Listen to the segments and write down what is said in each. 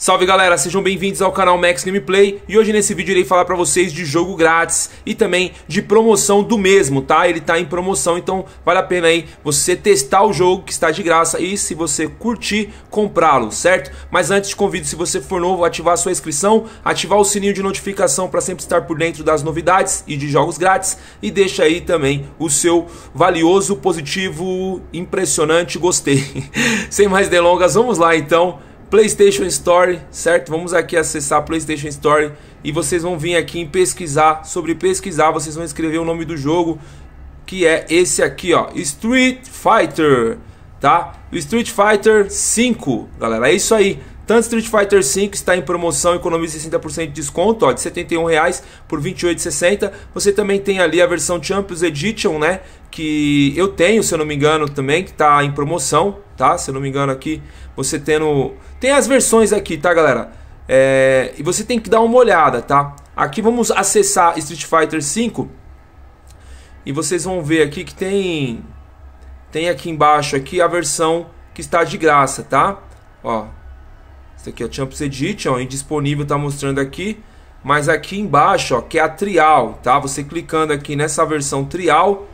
Salve galera, sejam bem-vindos ao canal Max Gameplay e hoje nesse vídeo irei falar para vocês de jogo grátis e também de promoção do mesmo, tá? Ele tá em promoção, então vale a pena aí você testar o jogo que está de graça e se você curtir, comprá-lo, certo? Mas antes te convido, se você for novo, ativar a sua inscrição, ativar o sininho de notificação para sempre estar por dentro das novidades e de jogos grátis e deixa aí também o seu valioso, positivo, impressionante gostei. Sem mais delongas, vamos lá então PlayStation Store, certo? Vamos aqui acessar PlayStation Store e vocês vão vir aqui em pesquisar, sobre pesquisar, vocês vão escrever o nome do jogo, que é esse aqui, ó, Street Fighter, tá? Street Fighter 5, galera, é isso aí. Tanto Street Fighter 5 está em promoção, economiza 60% de desconto, ó, de R$ por R$28,60. 28,60. Você também tem ali a versão Champions Edition, né? Que eu tenho, se eu não me engano, também, que está em promoção, tá? Se eu não me engano aqui, você tendo... Tem as versões aqui, tá, galera? É... E você tem que dar uma olhada, tá? Aqui vamos acessar Street Fighter 5 e vocês vão ver aqui que tem tem aqui embaixo aqui a versão que está de graça, tá? Ó, isso aqui é Champs Edition, ó, indisponível, tá mostrando aqui. Mas aqui embaixo, ó, que é a trial, tá? Você clicando aqui nessa versão trial,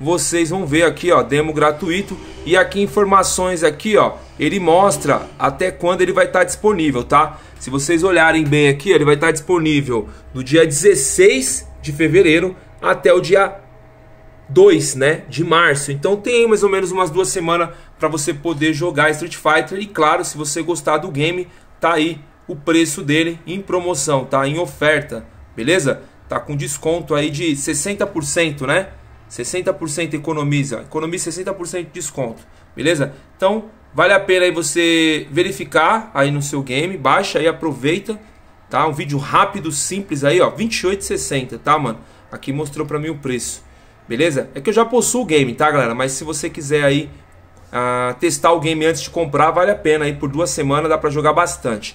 vocês vão ver aqui, ó, demo gratuito e aqui informações aqui, ó, ele mostra até quando ele vai estar tá disponível, tá? Se vocês olharem bem aqui, ele vai estar tá disponível do dia 16 de fevereiro até o dia 2, né, de março. Então tem mais ou menos umas duas semanas para você poder jogar Street Fighter e claro, se você gostar do game, tá aí o preço dele em promoção, tá? Em oferta, beleza? Tá com desconto aí de 60%, né? 60% economiza, economiza 60% de desconto, beleza? Então, vale a pena aí você verificar aí no seu game, baixa aí, aproveita, tá? Um vídeo rápido, simples aí, ó, 28,60, tá, mano? Aqui mostrou para mim o preço, beleza? É que eu já possuo o game, tá, galera? Mas se você quiser aí uh, testar o game antes de comprar, vale a pena aí, por duas semanas dá para jogar bastante.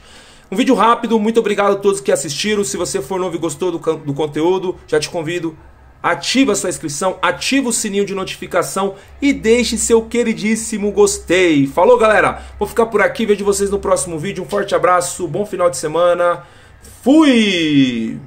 Um vídeo rápido, muito obrigado a todos que assistiram. Se você for novo e gostou do, do conteúdo, já te convido ativa sua inscrição, ativa o sininho de notificação e deixe seu queridíssimo gostei. Falou, galera? Vou ficar por aqui, vejo vocês no próximo vídeo. Um forte abraço, bom final de semana. Fui!